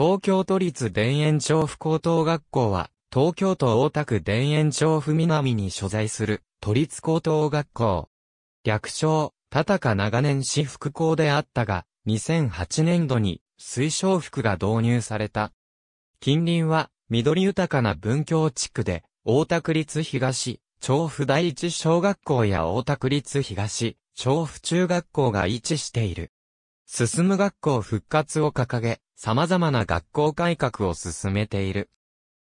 東京都立田園調布高等学校は、東京都大田区田園調布南に所在する、都立高等学校。略称、たたか長年私服校であったが、2008年度に推奨服が導入された。近隣は緑豊かな文教地区で、大田区立東、調布第一小学校や大田区立東、調布中学校が位置している。進む学校復活を掲げ、様々な学校改革を進めている。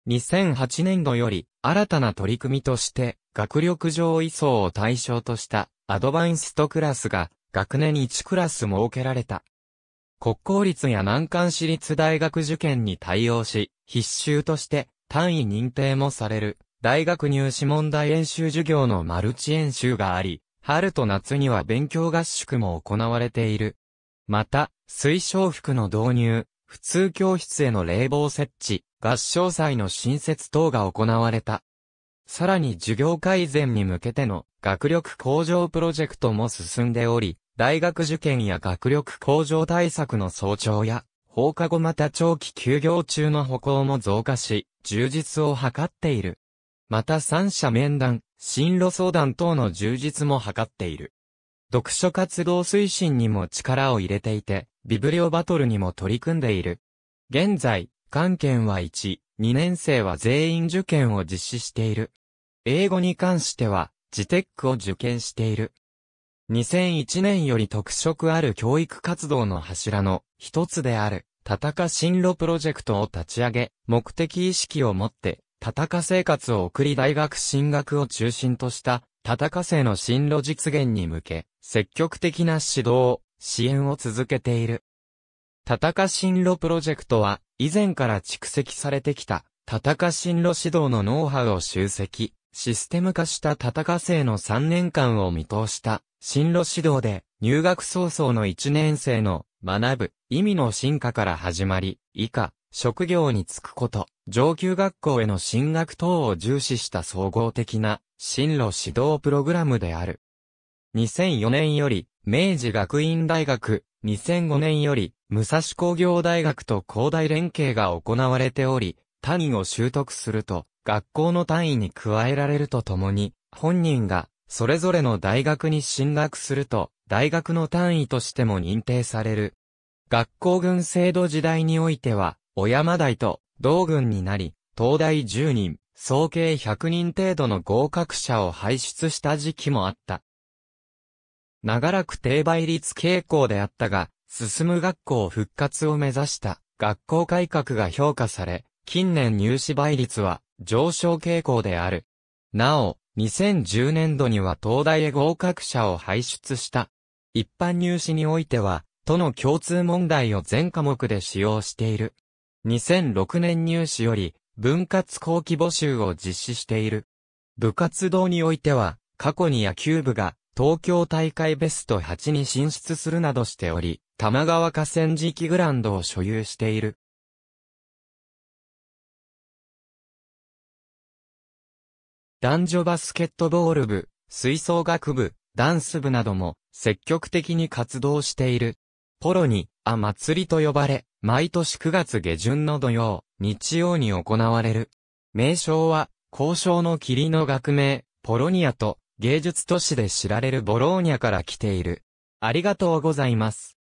2008年度より、新たな取り組みとして、学力上位層を対象とした、アドバンストクラスが、学年1クラス設けられた。国公立や難関私立大学受験に対応し、必修として、単位認定もされる、大学入試問題演習授業のマルチ演習があり、春と夏には勉強合宿も行われている。また、推奨服の導入、普通教室への冷房設置、合唱祭の新設等が行われた。さらに授業改善に向けての学力向上プロジェクトも進んでおり、大学受験や学力向上対策の早朝や、放課後また長期休業中の歩行も増加し、充実を図っている。また三者面談、進路相談等の充実も図っている。読書活動推進にも力を入れていて、ビブリオバトルにも取り組んでいる。現在、関県は1、2年生は全員受験を実施している。英語に関しては、ジテックを受験している。2001年より特色ある教育活動の柱の一つである、戦タ進路プロジェクトを立ち上げ、目的意識を持って、戦タ生活を送り大学進学を中心とした、戦タ生の進路実現に向け、積極的な指導、支援を続けている。戦進路プロジェクトは、以前から蓄積されてきた、戦進路指導のノウハウを集積、システム化した戦生の3年間を見通した、進路指導で、入学早々の1年生の、学ぶ、意味の進化から始まり、以下、職業に就くこと、上級学校への進学等を重視した総合的な、進路指導プログラムである。2004年より、明治学院大学、2005年より、武蔵工業大学と高大連携が行われており、単位を習得すると、学校の単位に加えられるとともに、本人が、それぞれの大学に進学すると、大学の単位としても認定される。学校群制度時代においては、小山大と同群になり、東大10人、総計100人程度の合格者を輩出した時期もあった。長らく低倍率傾向であったが、進む学校復活を目指した学校改革が評価され、近年入試倍率は上昇傾向である。なお、2010年度には東大へ合格者を輩出した。一般入試においては、都の共通問題を全科目で使用している。2006年入試より、分割後期募集を実施している。部活動においては、過去に野球部が東京大会ベスト8に進出するなどしており、玉川河川敷グランドを所有している。男女バスケットボール部、吹奏楽部、ダンス部なども積極的に活動している。ポロに、あ祭りと呼ばれ、毎年9月下旬の土曜、日曜に行われる。名称は、交渉の霧の学名、ポロニアと芸術都市で知られるボローニャから来ている。ありがとうございます。